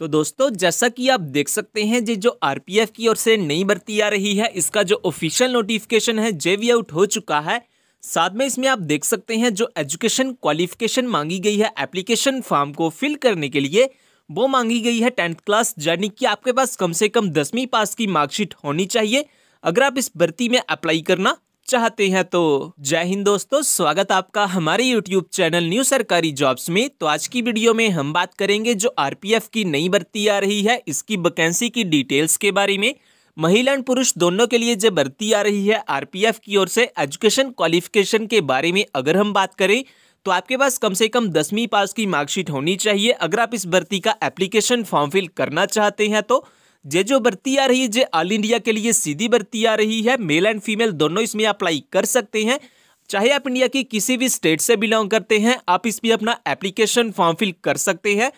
तो दोस्तों जैसा कि आप देख सकते हैं ये जो आर की ओर से नई भर्ती आ रही है इसका जो ऑफिशियल नोटिफिकेशन है जे वी आउट हो चुका है साथ में इसमें आप देख सकते हैं जो एजुकेशन क्वालिफिकेशन मांगी गई है एप्लीकेशन फॉर्म को फिल करने के लिए वो मांगी गई है टेंथ क्लास यानी कि आपके पास कम से कम दसवीं पास की मार्कशीट होनी चाहिए अगर आप इस भर्ती में अप्लाई करना चाहते हैं तो जय हिंद दोस्तों स्वागत आपका हमारे यूट्यूब चैनल न्यू सरकारी जॉब्स में तो आज की वीडियो में हम बात करेंगे जो आरपीएफ की नई भर्ती आ रही है इसकी वैकेंसी की डिटेल्स के बारे में महिला एंड पुरुष दोनों के लिए जो भर्ती आ रही है आरपीएफ की ओर से एजुकेशन क्वालिफिकेशन के बारे में अगर हम बात करें तो आपके पास कम से कम दसवीं पास की मार्कशीट होनी चाहिए अगर आप इस भर्ती का एप्लीकेशन फॉर्म फिल करना चाहते हैं तो जे जो भर्ती आ रही है जे ऑल इंडिया के लिए सीधी भर्ती आ रही है मेल एंड फीमेल दोनों इसमें अप्लाई कर सकते हैं चाहे आप इंडिया की किसी भी स्टेट से बिलोंग करते हैं आप इसमें अपना एप्लीकेशन फॉर्म फिल कर सकते हैं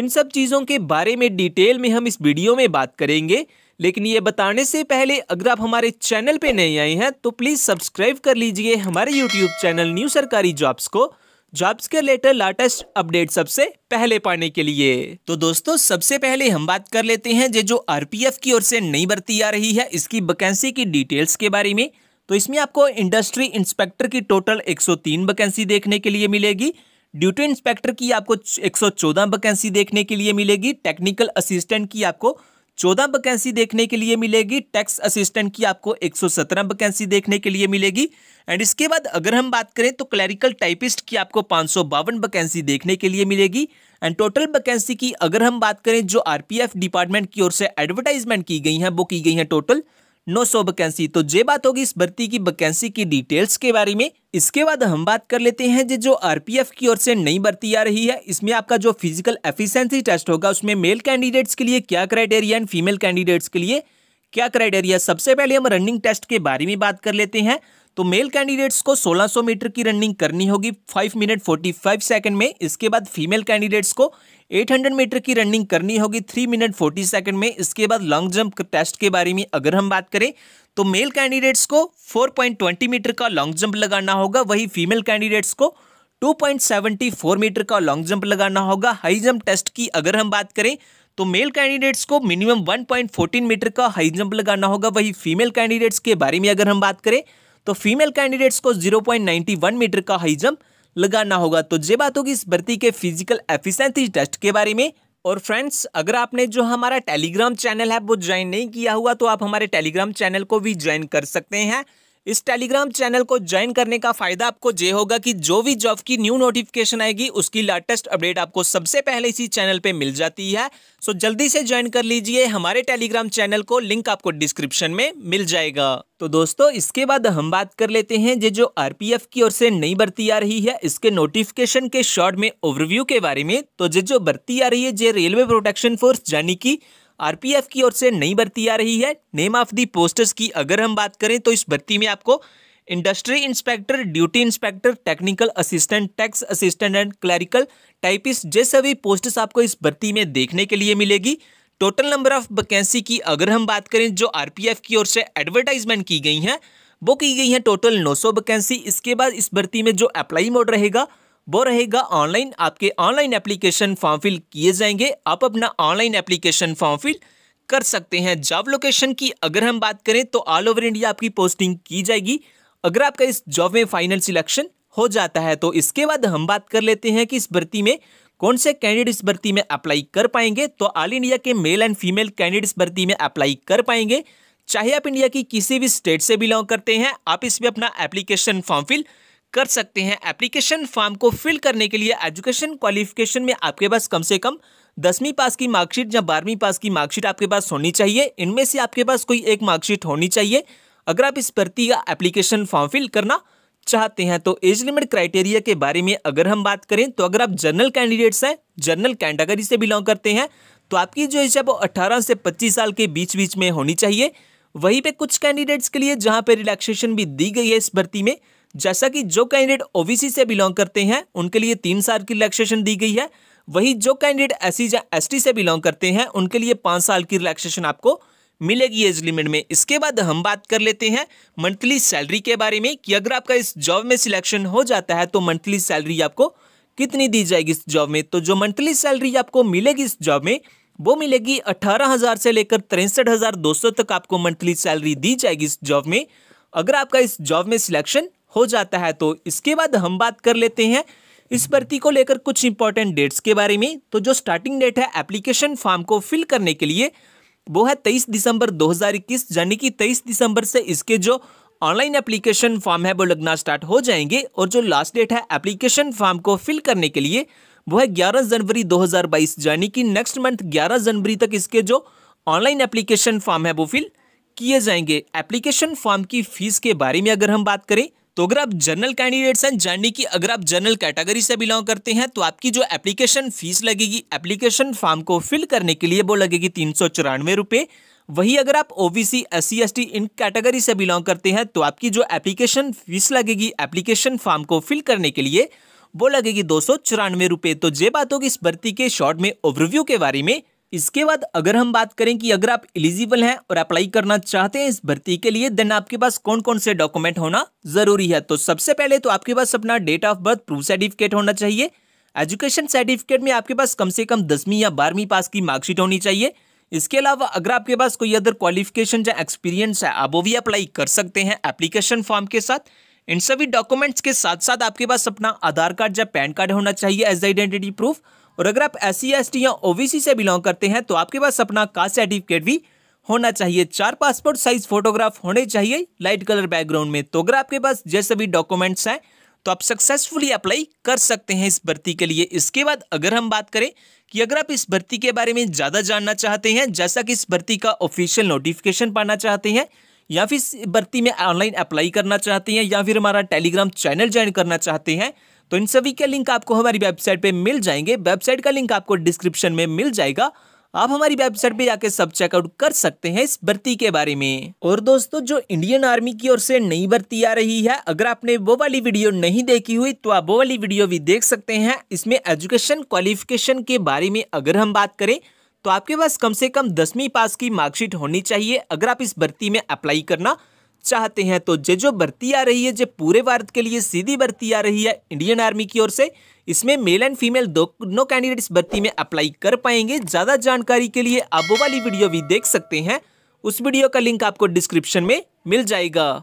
इन सब चीज़ों के बारे में डिटेल में हम इस वीडियो में बात करेंगे लेकिन ये बताने से पहले अगर आप हमारे चैनल पे नए आए हैं तो प्लीज़ सब्सक्राइब कर लीजिए हमारे यूट्यूब चैनल न्यू सरकारी जॉब्स को जॉब्स के लेटर लेटेस्ट अपडेट सबसे पहले पाने के लिए तो दोस्तों सबसे पहले हम बात कर लेते हैं जो आरपीएफ की ओर से नई भर्ती आ रही है इसकी वैकेंसी की डिटेल्स के बारे में तो इसमें आपको इंडस्ट्री इंस्पेक्टर की टोटल 103 वैकेंसी देखने के लिए मिलेगी ड्यूटी इंस्पेक्टर की आपको 114 वैकेंसी देखने के लिए मिलेगी टेक्निकल असिस्टेंट की आपको चौदह वैकेंसी देखने के लिए मिलेगी टैक्स असिस्टेंट की आपको एक सौ सत्रह वैकेंसी देखने के लिए मिलेगी एंड इसके बाद अगर हम बात करें तो क्लैरिकल टाइपिस्ट की आपको पाँच सौ बावन वैकेंसी देखने के लिए मिलेगी एंड टोटल वैकेंसी की अगर हम बात करें जो आरपीएफ डिपार्टमेंट की ओर से एडवर्टाइजमेंट की गई है वो की गई है टोटल नौ सौ वैकेंसी तो ये बात होगी इस भर्ती की वैकेंसी की डिटेल्स के बारे में इसके बाद हम बात कर लेते हैं जो जो आरपीएफ की ओर से नई भर्ती आ रही है इसमें आपका जो फिजिकल एफिशिएंसी टेस्ट होगा उसमें मेल कैंडिडेट्स के लिए क्या क्राइटेरिया एंड फीमेल कैंडिडेट्स के लिए क्या क्राइटेरिया सबसे पहले हम रनिंग टेस्ट के बारे में बात कर लेते हैं तो मेल कैंडिडेट्स को 1600 मीटर की रनिंग करनी होगी 5 मिनट 45 सेकंड में इसके बाद फीमेल कैंडिडेट्स को 800 मीटर की रनिंग करनी होगी 3 मिनट 40 सेकंड में इसके बाद लॉन्ग जंप टेस्ट के बारे में अगर हम बात करें तो मेल कैंडिडेट्स को 4.20 मीटर का लॉन्ग जंप लगाना होगा वही फीमेल कैंडिडेट्स को 2.74 मीटर का लॉन्ग जंप लगाना होगा हाई जंप टेस्ट की अगर हम बात करें तो मेल कैंडिडेट्स को मिनिमम 1.14 मीटर का हाई जंप लगाना होगा वही फीमेल कैंडिडेट्स के बारे में अगर हम बात करें तो फीमेल कैंडिडेट्स को 0.91 मीटर का हाई जंप लगाना होगा तो ये बात होगी इस भर्ती के फिजिकल एफिशिएंसी टेस्ट के बारे में और फ्रेंड्स अगर आपने जो हमारा टेलीग्राम चैनल है वो ज्वाइन नहीं किया हुआ तो आप हमारे टेलीग्राम चैनल को भी ज्वाइन कर सकते हैं इस टेलीग्राम चैनल को ज्वाइन करने का फायदा आपको ये होगा कि जो भी जॉब की न्यू नोटिफिकेशन आएगी उसकी लेटेस्ट अपडेट आपको सबसे पहले इसी चैनल पे मिल जाती है सो जल्दी से ज्वाइन कर लीजिए हमारे टेलीग्राम चैनल को लिंक आपको डिस्क्रिप्शन में मिल जाएगा तो दोस्तों इसके बाद हम बात कर लेते हैं ये जो आर की ओर से नई बरती आ रही है इसके नोटिफिकेशन के शॉर्ट में ओवरव्यू के बारे में तो ये जो बरती आ रही है ये रेलवे प्रोटेक्शन फोर्स यानी कि आरपीएफ की ओर से नई भर्ती आ रही है नेम ऑफ दी पोस्टर्स की अगर हम बात करें तो इस भर्ती में आपको industry inspector duty inspector technical assistant tax assistant and clerical typist जे सभी पोस्टर्स आपको इस भर्ती में देखने के लिए मिलेगी टोटल नंबर ऑफ वैकेंसी की अगर हम बात करें जो आर की ओर से एडवर्टाइजमेंट की गई हैं वो की गई हैं टोटल 900 वैकेंसी इसके बाद इस भर्ती में जो अप्लाई मोड रहेगा वो रहेगा ऑनलाइन आपके ऑनलाइन एप्लीकेशन फॉर्म फिल किए जाएंगे आप अपना ऑनलाइन एप्लीकेशन फॉर्म फिल कर सकते हैं जॉब लोकेशन की अगर हम बात करें तो ऑल ओवर इंडिया आपकी पोस्टिंग की जाएगी अगर आपका इस जॉब में फाइनल सिलेक्शन हो जाता है तो इसके बाद हम बात कर लेते हैं कि इस भर्ती में कौन से कैंडिडेट इस भर्ती में अप्लाई कर पाएंगे तो ऑल इंडिया के मेल एंड फीमेल कैंडिडेट भर्ती में अप्लाई कर पाएंगे चाहे आप इंडिया की किसी भी स्टेट से बिलोंग करते हैं आप इसमें अपना एप्लीकेशन फॉर्म फिल कर सकते हैं एप्लीकेशन फॉर्म को फिल करने के लिए एजुकेशन क्वालिफिकेशन में आपके पास कम से कम दसवीं पास की मार्कशीट या बारहवीं पास की मार्कशीट आपके पास होनी चाहिए इनमें से आपके पास कोई एक मार्कशीट होनी चाहिए अगर आप इस भर्ती का एप्लीकेशन फॉर्म फिल करना चाहते हैं तो एज लिमिट क्राइटेरिया के बारे में अगर हम बात करें तो अगर आप जनरल कैंडिडेट्स हैं जनरल कैटेगरी से बिलोंग करते हैं तो आपकी जो एज है वो अट्ठारह से पच्चीस साल के बीच बीच में होनी चाहिए वहीं पे कुछ कैंडिडेट्स के लिए जहां पे रिलैक्सेशन भी दी गई है इस भर्ती में जैसा कि जो कैंडिडेट ओबीसी से बिलोंग करते हैं उनके लिए तीन साल की रिलैक्सेशन दी गई है वही जो कैंडिडेट एस सी या एस से बिलोंग करते हैं उनके लिए पाँच साल की रिलैक्सेशन आपको मिलेगी एज लिमिट में इसके बाद हम बात कर लेते हैं मंथली सैलरी के बारे में कि अगर आपका इस जॉब में सिलेक्शन हो जाता है तो मंथली सैलरी आपको कितनी दी जाएगी इस जॉब में तो जो मंथली सैलरी आपको मिलेगी इस जॉब में वो मिलेगी अठारह हज़ार से लेकर तिरसठ हज़ार दो सौ तक आपको मंथली सैलरी दी जाएगी इस जॉब में अगर आपका इस जॉब में सिलेक्शन हो जाता है तो इसके बाद हम बात कर लेते हैं इस भर्ती को लेकर कुछ इंपॉर्टेंट डेट्स के बारे में तो जो स्टार्टिंग डेट है एप्लीकेशन फॉर्म को फिल करने के लिए वो है तेईस दिसंबर 2021 यानी कि तेईस दिसंबर से इसके जो ऑनलाइन एप्लीकेशन फॉर्म है वो लगना स्टार्ट हो जाएंगे और जो लास्ट डेट है एप्लीकेशन फॉर्म को फिल करने के लिए वो है ग्यारह जनवरी 2022 यानी कि नेक्स्ट मंथ ग्यारह जनवरी तक इसके जो ऑनलाइन एप्लीकेशन फॉर्म है वो फिल किए जाएंगे एप्लीकेशन फॉर्म की फीस के बारे में अगर हम बात करें तो अगर आप जनरल कैंडिडेट्स हैं यानी कि अगर आप जनरल कैटेगरी से बिलोंग करते हैं तो आपकी जो एप्लीकेशन फीस लगेगी एप्लीकेशन फॉर्म को फिल करने के लिए वो लगेगी तीन सौ चौरानवे रुपये वहीं अगर आप ओबीसी एससी एसटी इन कैटेगरी से बिलोंग करते हैं तो आपकी जो एप्लीकेशन फीस लगेगी एप्लीकेशन फॉर्म को फिल करने के लिए वो लगेगी दो सौ चौरानवे रुपये तो ये बात होगी इस भर्ती के शॉर्ट में ओवरव्यू के बारे में इसके बाद अगर हम बात करें कि अगर आप एलिजिबल हैं और अप्लाई करना चाहते हैं इस भर्ती के लिए देन आपके पास कौन कौन से डॉक्यूमेंट होना जरूरी है तो सबसे पहले तो आपके पास अपना date of birth proof certificate होना चाहिए एजुकेशन सर्टिफिकेट में आपके पास कम से कम दसवीं या बारहवीं पास की मार्कशीट होनी चाहिए इसके अलावा अगर आपके पास कोई अदर क्वालिफिकेशन या एक्सपीरियंस है आप वो भी अप्लाई कर सकते हैं एप्लीकेशन फॉर्म के साथ इन सभी डॉक्यूमेंट्स के साथ साथ आपके पास अपना आधार कार्ड या पैन कार्ड होना चाहिए एज आइडेंटिटी प्रूफ और अगर आप एस सी या ओबीसी से बिलोंग करते हैं तो आपके पास अपना कास्ट सर्टिफिकेट भी होना चाहिए चार पासपोर्ट साइज फोटोग्राफ होने चाहिए लाइट कलर बैकग्राउंड में तो अगर आपके पास जैसे भी डॉक्यूमेंट्स हैं तो आप सक्सेसफुली अप्लाई कर सकते हैं इस भर्ती के लिए इसके बाद अगर हम बात करें कि अगर आप इस भर्ती के बारे में ज़्यादा जानना चाहते हैं जैसा कि इस भर्ती का ऑफिशियल नोटिफिकेशन पाना चाहते हैं या फिर इस भर्ती में ऑनलाइन अप्लाई करना चाहते हैं या फिर हमारा टेलीग्राम चैनल ज्वाइन करना चाहते हैं तो इन सभी के लिंक आपको हमारी वेबसाइट पे मिल जाएंगे वेबसाइट का लिंक आपको डिस्क्रिप्शन में मिल जाएगा आप हमारी वेबसाइट पे जाके सब चेकआउट कर सकते हैं इस भर्ती के बारे में और दोस्तों जो इंडियन आर्मी की ओर से नई भर्ती आ रही है अगर आपने वो वाली वीडियो नहीं देखी हुई तो आप वो वाली वीडियो भी देख सकते हैं इसमें एजुकेशन क्वालिफिकेशन के बारे में अगर हम बात करें तो आपके पास कम से कम दसवीं पास की मार्कशीट होनी चाहिए अगर आप इस भर्ती में अप्लाई करना चाहते हैं तो ये जो भर्ती आ रही है जो पूरे भारत के लिए सीधी भर्ती आ रही है इंडियन आर्मी की ओर से इसमें मेल एंड फीमेल दोनों कैंडिडेट्स भर्ती में अप्लाई कर पाएंगे ज़्यादा जानकारी के लिए आप वो वाली वीडियो भी देख सकते हैं उस वीडियो का लिंक आपको डिस्क्रिप्शन में मिल जाएगा